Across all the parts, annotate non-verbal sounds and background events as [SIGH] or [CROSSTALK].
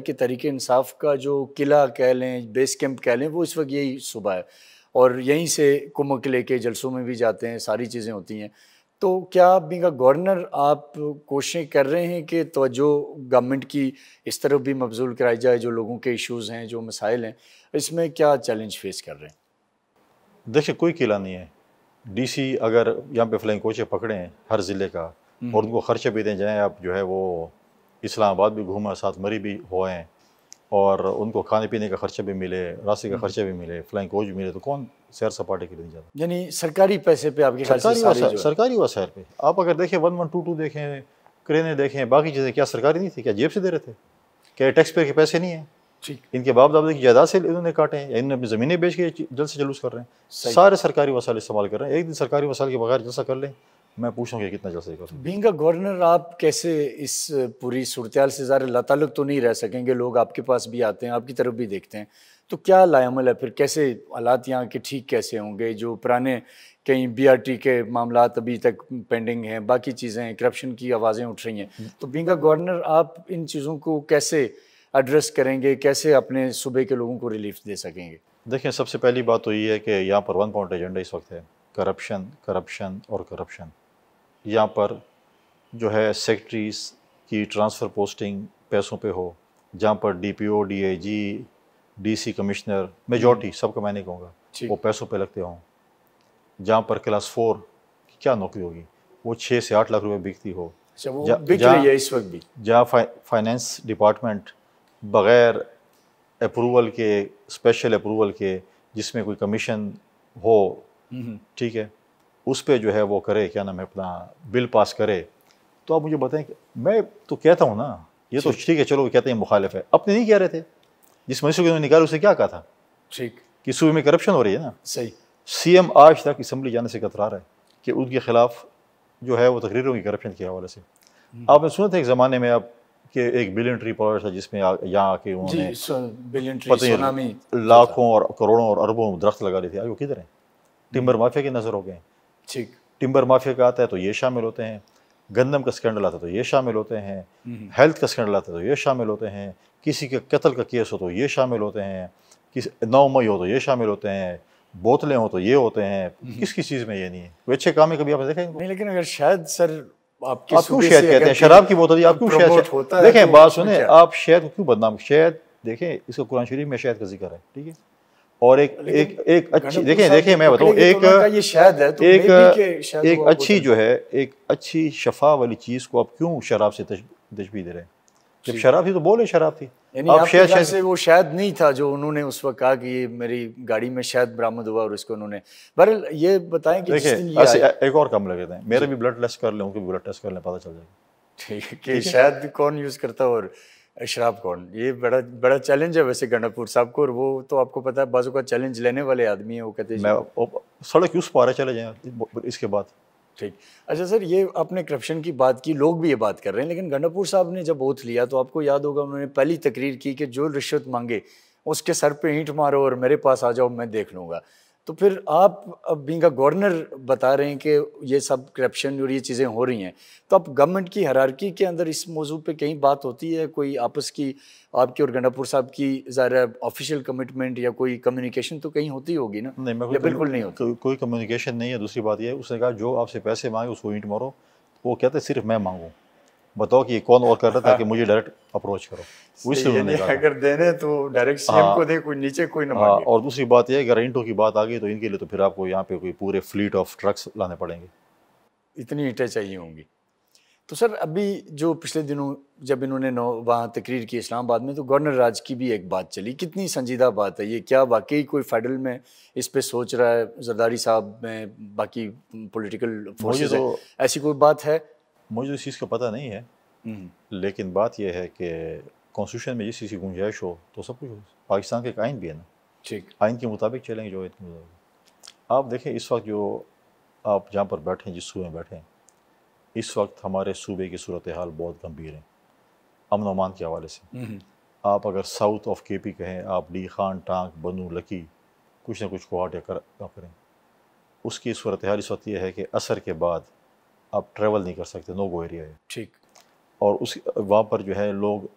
कि तरीके इंसाफ का जो किला कह लें बेस कैंप कह लें वो इस वक्त यही सुबह है और यहीं से कुंभ किले के जलसों में भी जाते हैं सारी चीज़ें होती हैं तो क्या आप गवर्नर आप कोशिशें कर रहे हैं कि तो गवर्नमेंट की इस तरफ भी मबजूल कराई जाए जो लोगों के इश्यूज़ हैं जो मसाइल हैं इसमें क्या चैलेंज फेस कर रहे हैं देखिए कोई किला नहीं है डीसी अगर यहाँ पे फ्लाइंग पकड़े पकड़ें हर ज़िले का हम्म। और उनको खर्चे भी दें जाएँ आप जो है वो इस्लामाबाद भी घूमा साथ मरी भी हुए और उनको खाने पीने का खर्चा भी मिले रास्ते का हम्म। खर्चा भी मिले फ्लाइंग कोच भी मिले तो कौन सैर सपाटे के लिए नहीं जाता यानी सरकारी पैसे पे आपके सरकारी वसायर सरकारी वसायर पे आप अगर देखें वन वन टू टू देखें क्रेने देखें बाकी चीज़ें क्या सरकारी नहीं थी क्या जेब से दे रहे थे क्या टैक्स पेयर के पैसे नहीं हैं ठीक इनके बाप दादा की जायदाद से इन्होंने काटे हैं इन्होंने अपनी ज़मीनें बेच के जल से जलूस कर रहे हैं सारे सरकारी वसाइल इस्तेमाल कर रहे हैं एक दिन सरकारी वसाइल के बगैर जलसा कर लें मैं पूछ रहा हूँ कितना जल्द सही बींग गवर्नर आप कैसे इस पूरी सूरत से ज़्यादा लातलक तो नहीं रह सकेंगे लोग आपके पास भी आते हैं आपकी तरफ भी देखते हैं तो क्या लायामल है फिर कैसे हालात यहाँ के ठीक कैसे होंगे जो पुराने कहीं बीआरटी के मामला अभी तक पेंडिंग हैं बाकी चीज़ें करप्शन की आवाज़ें उठ रही हैं हम्म। तो बींगा गवर्नर आप इन चीज़ों को कैसे एड्रेस करेंगे कैसे अपने सूबे के लोगों को रिलीफ दे सकेंगे देखें सबसे पहली बात तो ये है कि यहाँ पर वन पॉइंट एजेंडा इस वक्त है करप्शन करप्शन और करप्शन यहाँ पर जो है सेक्रेटरीज की ट्रांसफ़र पोस्टिंग पैसों पे हो जहाँ पर DPO DIG DC commissioner majority सबका मैं नहीं कहूँगा वो पैसों पे लगते हों जहाँ पर क्लास फोर की क्या नौकरी होगी वो छः से आठ लाख रुपए बिकती हो अच्छा, इस वक्त भी जहाँ फाइनेंस डिपार्टमेंट बग़ैर अप्रूवल के स्पेशल अप्रूवल के जिसमें कोई कमीशन हो हम्म, हम्म। ठीक है उस पर जो है वो करे क्या नाम है अपना बिल पास करे तो आप मुझे बताएं कि मैं तो कहता हूँ ना ये तो ठीक है चलो कहते हैं मुखालिफ है अपने नहीं कह रहे थे जिस मनुष्य को निकाला उसे क्या कहा था ठीक कि सूबे में करप्शन हो रही है ना सही सी एम आज तक इसम्बली जाने से कतरा रहा है कि उनके खिलाफ जो है वो तकरीर होगी करप्शन के हवाले से हम्म। आपने सुना था एक ज़माने में आप कि एक बिलियन ट्री पावर था जिसमें यहाँ आके उन्होंने लाखों और करोड़ों और अरबों दरख्त लगा दिए थे आज वो किधर हैं टिम्बर माफिया के नज़र हो गए हैं ठीक टिम्बर माफिया का आता है तो ये शामिल होते हैं गंदम का स्कैंडल आता है तो ये शामिल होते हैं हम्म। हेल्थ का स्कैंडल आता है तो ये शामिल होते हैं किसी के कत्ल का केस हो तो ये शामिल होते हैं किस नौ मई हो तो ये शामिल होते हैं बोतलें हो तो ये होते हैं हम्म। किस चीज़ में ये नहीं है कोई अच्छे काम है कभी आप देखें नहीं लेकिन अगर शायद सर आप क्यों शायद कहते हैं शराब की बोतल आप क्यों शायद देखें तो बात सुने आप शायद को क्यों बदनाम शायद देखें इसको कुरान शरीफ में शायद का जिक्र है ठीक है और एक एक एक अच्छी देखें देखें मैं तो बताऊं एक तो ये शायद है तो एक एक तो अच्छी जो है एक अच्छी शफा वाली चीज़ को आप क्यों शराब से तशबी दे रहे हैं जब शराब थी तो बोले शराब थी आप शायद शायद से वो शायद नहीं था जो उन्होंने उस वक्त कहा कि ये मेरी गाड़ी में शायद बरामद हुआ और इसको उन्होंने बहरल ये बताएं कि देखिए एक और कम लगे थे मेरे भी ब्लड टेस्ट कर लें उनके भी ब्लड टेस्ट कर लें पता चल जाएगा ठीक है कि शायद कौन यूज़ करता और अशराफ कौन ये बड़ा बड़ा चैलेंज है वैसे गंडापुर साहब को और वो तो आपको पता है बाजू का चैलेंज लेने वाले आदमी है वो कहते हैं सड़क उस पारा चले जाए इसके बाद ठीक अच्छा सर ये आपने करप्शन की बात की लोग भी ये बात कर रहे हैं लेकिन गंडापुर साहब ने जब ओथ लिया तो आपको याद होगा उन्होंने पहली तकरीर की कि जो रिश्वत मांगे उसके सर पर ईंट मारो और मेरे पास आ जाओ मैं देख लूँगा तो फिर आप अब बींग गवर्नर बता रहे हैं कि ये सब करप्शन और ये चीज़ें हो रही हैं तो अब गवर्नमेंट की हरारकी के अंदर इस मौजू पे कहीं बात होती है कोई आपस की आपकी और गंडापुर साहब की ज़रा ऑफिशियल कमिटमेंट या कोई कम्युनिकेशन तो कहीं होती होगी ना नहीं मैं बिल्कुल नहीं होती को, कोई कम्युनिकेशन नहीं है दूसरी बात यह उसने कहा जो आपसे पैसे मांगे उसको ईंट मारो वो कहते सिर्फ मैं मांगूँ बताओ कि कौन और कर [LAUGHS] रहा था कि मुझे डायरेक्ट अप्रोच करो उसने अगर देने तो डायरेक्ट हाँ। सीएम को दे कोई नीचे कोई ना हाँ और दूसरी बात यह अगर इंटो की बात आ गई तो इनके लिए तो फिर आपको यहाँ पे कोई पूरे फ्लीट ऑफ ट्रक्स लाने पड़ेंगे इतनी ईंटें चाहिए होंगी तो सर अभी जो पिछले दिनों जब इन्होंने वहाँ तकरीर की इस्लामाबाद में तो गवर्नर राज की भी एक बात चली कितनी संजीदा बात है ये क्या वाकई कोई फेडरल में इस पर सोच रहा है जरदारी साहब में बाकी पॉलिटिकल फोर्सेस तो, ऐसी कोई बात है मुझे तो इस चीज़ का पता नहीं है हम्म। लेकिन बात यह है कि कॉन्स्टिट्यूशन में जिस चीज़ की गुंजाइश हो तो सब कुछ हो पाकिस्तान का एक आइन भी है ना ठीक आइन के मुताबिक चलेंगे जो आइन के मुताबिक आप देखें इस वक्त जो आप जहाँ पर बैठे हैं जिस सूबे में बैठे हैं इस वक्त हमारे सूबे की सूरत हाल बहुत गंभीर है अमन अमान के हवाले से हम्म। आप अगर साउथ ऑफ के पी कहें आप डी खान टांग बनू लकी कुछ ना कुछ कोहाट या कर करें उसकी सूरत हाल इस वक्त यह है कि असर के बाद आप ट्रैवल नहीं कर सकते नो गो एरिया है ठीक और उस वहाँ पर जो है लोग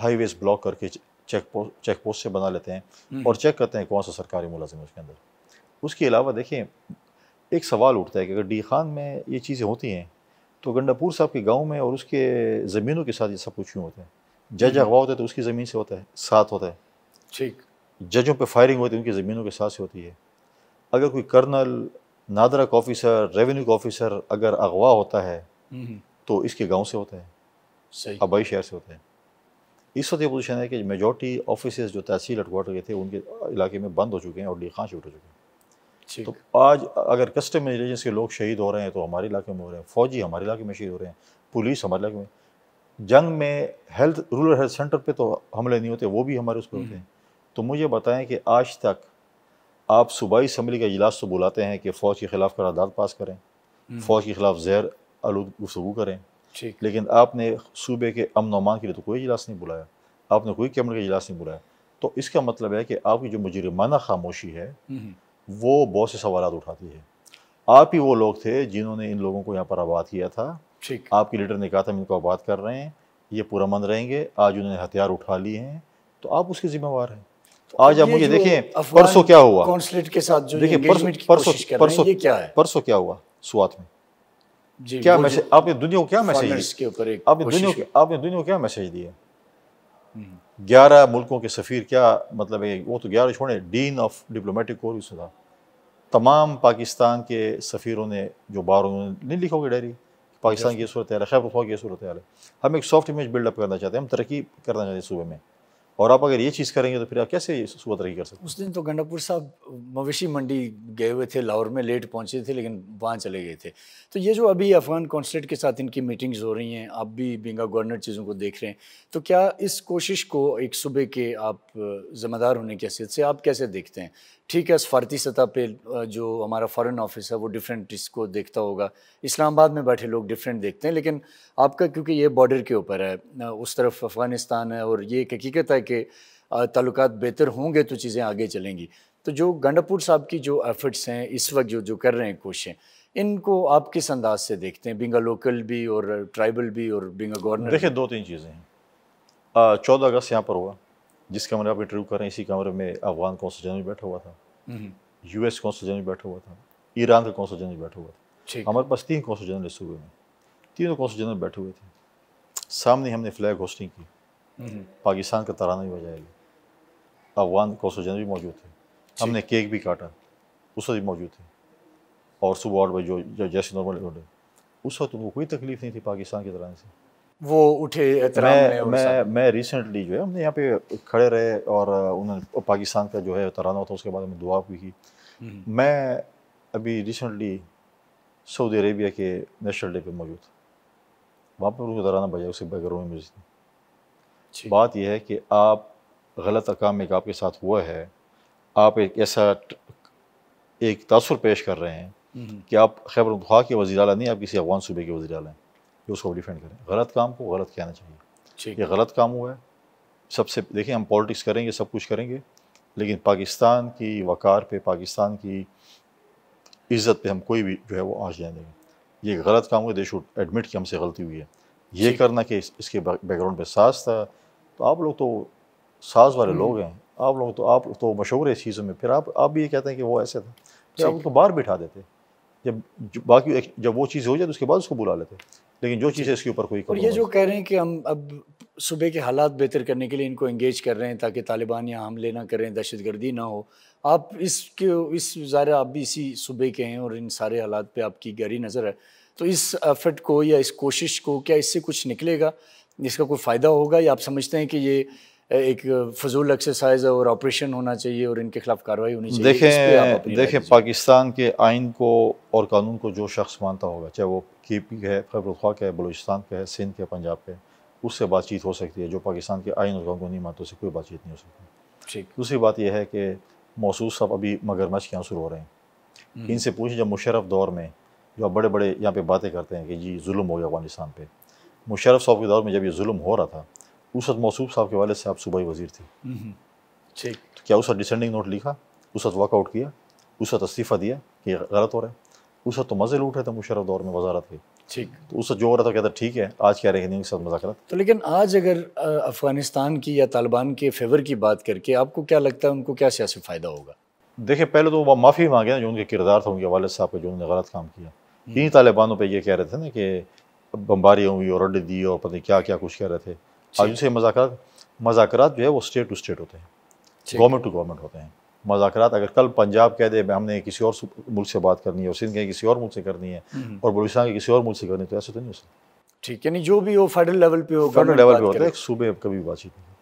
हाईवेज ब्लॉक करके चेक पोस्ट चेक पोस्ट से बना लेते हैं हम्म। और चेक करते हैं कौन सा सरकारी मुलाजिम है उसके अंदर उसके अलावा देखें एक सवाल उठता है कि अगर डी खान में ये चीज़ें होती हैं तो गंडापुर साहब के गांव में और उसके ज़मीनों के साथ ये सब कुछ क्यों होता है जज हम्म। अगवा होता है तो उसकी ज़मीन से होता है साथ होता है ठीक जजों पर फायरिंग होती है उनकी ज़मीनों के साथ से होती है अगर कोई कर्नल नादरक का ऑफिसर रेवेन्यू का ऑफिसर अगर अगवा होता है तो इसके गांव से होते हैं आबाई शहर से होते हैं इस वक्त ये पोजीशन है कि मेजोरिटी ऑफिस जो तहसील हेडकोार्टर के थे उनके इलाके में बंद हो चुके हैं और लिखा शिफ्ट हो चुके हैं तो आज अगर कस्टम इंटेलिजेंस के लोग शहीद हो रहे हैं तो हमारे इलाके में हो रहे हैं फौजी हमारे इलाके में शहीद हो रहे हैं पुलिस हमारे इलाके में जंग में हेल्थ रूरल हेल्थ सेंटर पर तो हमले नहीं होते वो भी हमारे उस पर होते हम्म। हैं तो मुझे बताएं कि आज तक आप सूबाई इसम्बली का इजलास तो बुलाते हैं कि फ़ौज के ख़िलाफ़ करारदाद पास करें हम्म। फ़ौज के ख़िलाफ़ जहर आलूद गुफ्तु करें लेकिन आपने सूबे के अमन अमान के लिए तो कोई इजलास नहीं बुलाया आपने कोई कैमरे का इजलास नहीं बुलाया तो इसका मतलब है कि आपकी जो मुजरमाना खामोशी है हम्म। वो बहुत से सवाल उठाती है आप ही वो लोग थे जिन्होंने इन लोगों को यहाँ पर आबाद किया था ठीक आपके लीडर ने कहा था हम इनको आबाद कर रहे हैं ये मंद रहेंगे आज उन्होंने हथियार उठा लिए हैं तो आप उसके ज़िम्मेवार हैं आज आप मुझे देखें परसों क्या हुआ कॉन्सुलेट के साथ जो देखिए परसों परसों क्या है परसों क्या हुआ सुवात में क्या मैसेज आपने दुनिया को क्या मैसेज के ऊपर आपने दुनिया को आपने दुनिया को क्या मैसेज दिया हम्म। ग्यारह मुल्कों के सफ़ीर क्या मतलब है वो तो ग्यारह छोड़े dean of diplomatic corps corps था तमाम पाकिस्तान के सफ़ीरों ने जो बार उन्होंने नहीं लिखा होगी डायरी पाकिस्तान की सूरत है खैर की सूरत है हम एक सॉफ्ट इमेज बिल्डअप करना चाहते हैं हम तरक्की करना चाहते हैं सूबे में और आप अगर ये चीज़ करेंगे तो फिर आप कैसे सुबह तरक्की कर सकते उस दिन तो गंडापुर साहब मवेशी मंडी गए हुए थे लाहौर में लेट पहुंचे थे लेकिन वहाँ चले गए थे तो ये जो अभी अफ़गान कौंसलेट के साथ इनकी मीटिंग्स हो रही हैं आप भी बिंगा गवर्नर चीज़ों को देख रहे हैं तो क्या इस कोशिश को एक सुबह के आप ज़िम्मेदार होने की हैसियत से आप कैसे देखते हैं ठीक है सफारती सतह पे जो हमारा फॉरेन ऑफिस है वो डिफरेंट इसको देखता होगा इस्लामाबाद में बैठे लोग डिफरेंट देखते हैं लेकिन आपका क्योंकि ये बॉर्डर के ऊपर है उस तरफ अफ़गानिस्तान है और ये एक हकीकत है कि ताल्लुक बेहतर होंगे तो चीज़ें आगे चलेंगी तो जो गंडापुर साहब की जो एफर्ट्स हैं इस वक्त जो जो कर रहे हैं कोशें इनको आप किस अंदाज से देखते हैं बिंगा लोकल भी और ट्राइबल भी और बिंगा गवर्नर देखिए दो तीन चीज़ें हैं चौदह अगस्त यहाँ पर हुआ जिस कमरे आप इंटरव्यू कर रहे हैं इसी कमरे में अफगान कौंसल जनरल बैठा हुआ था यूएस हम्म। कौंसल जनरल बैठा हुआ था ईरान का कौंसल जनरल बैठा हुआ था हमारे पास तीन कौंसल जनरल इस सूबे में तीनों कौंसल जनरल बैठे हुए थे सामने हमने फ्लैग होस्टिंग की हम्म। पाकिस्तान का ताराना भी बजाय गया अफगान कौंसल जनरल भी मौजूद थे हमने केक भी काटा उस वक्त भी मौजूद थे और सुबह आठ बजे जो जैसे नॉर्मल उस वक्त उनको कोई तकलीफ नहीं थी पाकिस्तान के तरह से वो उठे मैं मैं मैं रिसेंटली जो है हमने यहाँ पे खड़े रहे और उन्होंने पाकिस्तान का जो है तराना था उसके बाद में दुआ भी की हम्म। मैं अभी रिसेंटली सऊदी अरेबिया के नेशनल डे पे मौजूद था वहाँ पर उनको तराना बजाय उसके बैकग्राउंड में म्यूजिक बात यह है कि आप गलत अकाम एक आपके साथ हुआ है आप एक ऐसा एक तासर पेश कर रहे हैं हम्म। कि आप खैबर खा के वजी अला नहीं आप किसी अफगान सूबे के वजी अला हैं कि उसको डिफेंड करें गलत काम को गलत कहना चाहिए ये गलत काम हुआ है सबसे देखिए हम पॉलिटिक्स करेंगे सब कुछ करेंगे लेकिन पाकिस्तान की वक़ार पे पाकिस्तान की इज़्ज़त पे हम कोई भी जो है वो आज जाने देंगे ये गलत काम हुआ दे शुड एडमिट कि हमसे गलती हुई है ये करना कि इसके बैकग्राउंड पे सास था तो आप लोग तो सास वाले हम्म। लोग हैं आप लोग तो आप तो मशहूर है इस चीज़ों में फिर आप आप भी ये कहते हैं कि वो ऐसे था आप उसको तो बाहर बिठा देते जब बाकी जब वो चीज़ हो जाए तो उसके बाद उसको बुला लेते लेकिन जो चीज़ें इसके ऊपर कोई और ये जो कह रहे हैं कि हम अब सुबह के हालात बेहतर करने के लिए इनको इंगेज कर रहे हैं ताकि तालिबान यहाँ हमले ना करें दहशत गर्दी ना हो आप इसके इस ज़ारा आप भी इसी सूबे के हैं और इन सारे हालात पर आपकी गहरी नज़र है तो इस एफर्ट को या इस कोशिश को क्या इससे कुछ निकलेगा इसका कोई फ़ायदा होगा या आप समझते हैं कि ये एक फजूल एक्सरसाइज और ऑपरेशन होना चाहिए और इनके खिलाफ कार्रवाई होनी चाहिए देखें देखें पाकिस्तान के आइन को और कानून को जो शख्स मानता होगा चाहे वो के पी है खबरख्वा का है बलूचिस्तान का है सिंध का पंजाब का है उससे बातचीत हो सकती है जो पाकिस्तान के आइन और कानूनी मातों से कोई बातचीत नहीं हो सकती ठीक दूसरी बात यह है कि मौसू सब अभी मगरमच्छ के शुरू हो रहे हैं हम्म। इनसे पूछें जब मुशरफ दौर में जो बड़े बड़े यहाँ पे बातें करते हैं कि जी जुल्म हो गया अफगानिस्तान पे मुशरफ साहब के दौर में जब ये जुल्म हो रहा था उस वक्त मौसू साहब के वाले से आप सूबाई वजीर थे हम्म, हम्म। ठीक तो क्या उस वक्त डिसेंडिंग नोट लिखा उस वक्त वर्कआउट किया उस वक्त इस्तीफ़ा दिया कि गलत हो रहा है उस वक्त तो मजे लूट रहे थे मुशरफ दौर में वजारत के ठीक तो उस जो हो रहा था कहता ठीक है आज क्या रहे हैं उनके साथ तो लेकिन आज अगर अफगानिस्तान की या तालिबान के फेवर की बात करके आपको क्या लगता है उनको क्या सियासी फ़ायदा होगा देखिए पहले तो वह माफ़ी मांगे ना जो उनके किरदार था उनके वालद साहब का जो उन्होंने गलत काम किया इन्हीं हम्म। तालिबानों पर यह कह रहे थे ना कि बम्बारी हुई और अड्डे दी और पता क्या क्या कुछ कह रहे थे आज उनसे मजाक मजाक जो है वो स्टेट टू स्टेट होते हैं गवर्नमेंट टू गवर्नमेंट होते हैं मजाक अगर कल पंजाब कह दे हमने किसी और मुल्क से बात करनी है और सिंध कहें किसी और मुल्क से करनी है हम्म। और बलूचिस्तान के किसी और मुल्क से करनी है तो ऐसे तो नहीं हो सकता ठीक यानी जो भी हो फेडरल लेवल पे हो फेडरल लेवल पे होता है सूबे कभी बातचीत नहीं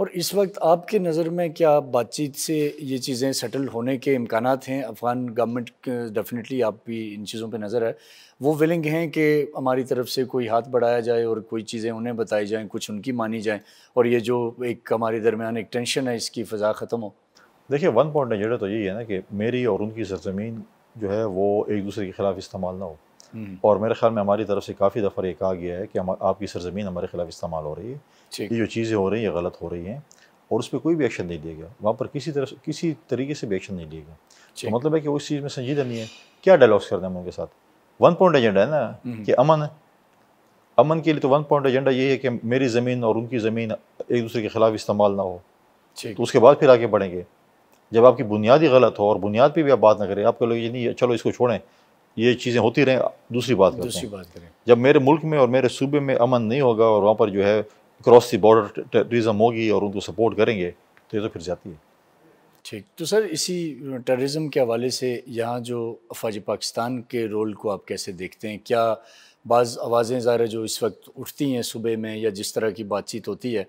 और इस वक्त आपके नज़र में क्या बातचीत से ये चीज़ें सेटल होने के इम्कान हैं अफ़गान गवर्नमेंट डेफिनेटली आप भी इन चीज़ों पे नज़र है वो विलिंग हैं कि हमारी तरफ से कोई हाथ बढ़ाया जाए और कोई चीज़ें उन्हें बताई जाएँ कुछ उनकी मानी जाएँ और ये जो एक हमारे दरमियान एक टेंशन है इसकी फ़ा ख़त्म हो देखिए वन पॉइंट एजेंडा तो यही है ना कि मेरी और उनकी सरजमीन जो है वो एक दूसरे के खिलाफ इस्तेमाल ना हो हम्म। और मेरे ख्याल में हमारी तरफ से काफ़ी दफ़ा ये कहा गया है कि आपकी सरजमीन हमारे खिलाफ इस्तेमाल हो रही है ये जो चीज़ें हो रही हैं गलत हो रही हैं और उस पर कोई भी एक्शन नहीं लिया गया वहाँ पर किसी तरह किसी तरीके से भी एक्शन नहीं लिया गया तो मतलब है कि उस चीज़ में संजीदा नहीं है क्या डायलॉग्स करना है उनके साथ वन पॉइंट एजेंडा है ना हम्म। कि अमन है अमन के लिए तो वन पॉइंट एजेंडा ये है कि मेरी ज़मीन और उनकी ज़मीन एक दूसरे के खिलाफ इस्तेमाल ना हो तो उसके बाद फिर आगे बढ़ेंगे जब आपकी बुनियाद ही गलत हो और बुनियाद पर भी आप बात ना करें आपको लगे नहीं चलो इसको छोड़ें ये चीज़ें होती रहें दूसरी बात करें दूसरी बात करें जब मेरे मुल्क में और मेरे सूबे में अमन नहीं होगा और वहाँ पर जो है क्रॉस दी बॉर्डर टेररिज्म होगी और उनको सपोर्ट करेंगे तो ये तो फिर जाती है ठीक तो सर इसी टेररिज्म के हवाले से यहाँ जो अफवाज पाकिस्तान के रोल को आप कैसे देखते हैं क्या बाज़ आवाज़ें ज़ाहिर जो इस वक्त उठती हैं सूबे में या जिस तरह की बातचीत होती है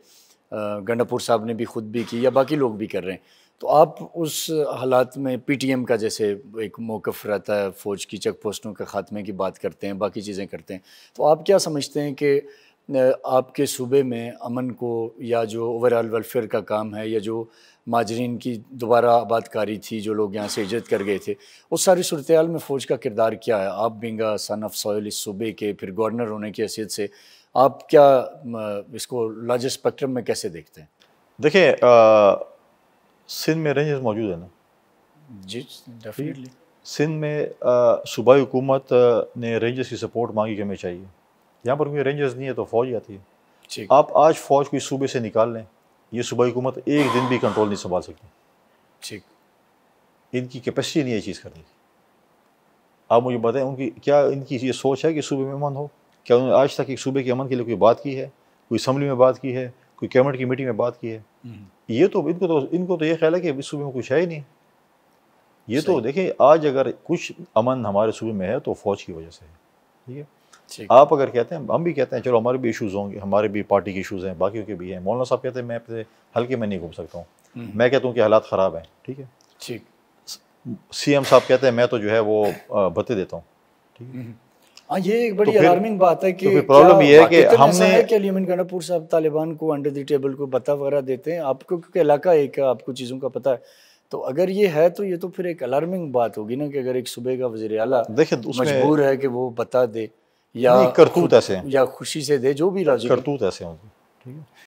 गंडापुर साहब ने भी खुद भी की या बाकी लोग भी कर रहे हैं तो आप उस हालात में पीटीएम का जैसे एक मौकफ रहता है फ़ौज की चेक पोस्टों के ख़ात्मे की बात करते हैं बाकी चीज़ें करते हैं तो आप क्या समझते हैं कि आपके सूबे में अमन को या जो ओवरऑल वेलफेयर का काम है या जो माजरीन की दोबारा आबादकारी थी जो लोग यहाँ से इजत कर गए थे उस सारी सूरत में फ़ौज का किरदार क्या है आप बिंगा सन ऑफ सॉयल इस सूबे के फिर गवर्नर होने की हैसियत से आप क्या इसको लार्जेस्ट स्पेक्ट्रम में कैसे देखते हैं देखिए सिंध में रेंजेस मौजूद है ना जी डेफिनेटली सिंध में सूबाई हुकूमत ने रेंजर्स की सपोर्ट मांगी कि हमें चाहिए यहाँ पर कोई रेंजर्स नहीं है तो फौज आती है आप आज फौज को इस सूबे से निकाल लें ये सूबाई हुकूमत एक दिन भी कंट्रोल नहीं संभाल सकती ठीक इनकी कैपेसिटी नहीं है चीज़ करने की आप मुझे बताएं उनकी क्या इनकी ये सोच है कि सूबे में अमन हो क्या उन्होंने आज तक एक सूबे के अमन के लिए कोई बात की है कोई असम्बली में बात की है कोई कैबिनेट की मीटिंग में बात की है हम्म। ये तो इनको तो इनको तो ये ख्याल है कि इस सूबे में कुछ है ही नहीं ये तो देखिए आज अगर कुछ अमन हमारे सूबे में है तो फौज की वजह से है ठीक है आप अगर कहते हैं हम भी कहते हैं चलो हमारे भी इशूज़ होंगे हमारे भी पार्टी के इशूज़ हैं बाकियों के भी हैं मौलाना साहब कहते हैं मैं अपने हल्के में नहीं घूम सकता हूँ हम्म। मैं कहता हूँ कि हालात ख़राब हैं ठीक है ठीक सी एम साहब कहते हैं मैं तो जो है वो भत्ते देता हूँ ठीक है हम्म। हाँ ये एक बड़ी अलार्मिंग तो बात है तो कि तो प्रॉब्लम ये है कि हमने है कि अली गणापुर साहब तालिबान को अंडर द टेबल को बता वगैरह देते हैं आपको क्योंकि इलाका एक है आपको चीज़ों का पता है तो अगर ये है तो ये तो फिर एक अलार्मिंग बात होगी ना कि अगर एक सुबह का वजी अला मजबूर है कि वो बता दे या करतूत ऐसे या खुशी से दे जो भी राजी करतूत ऐसे होंगे ठीक है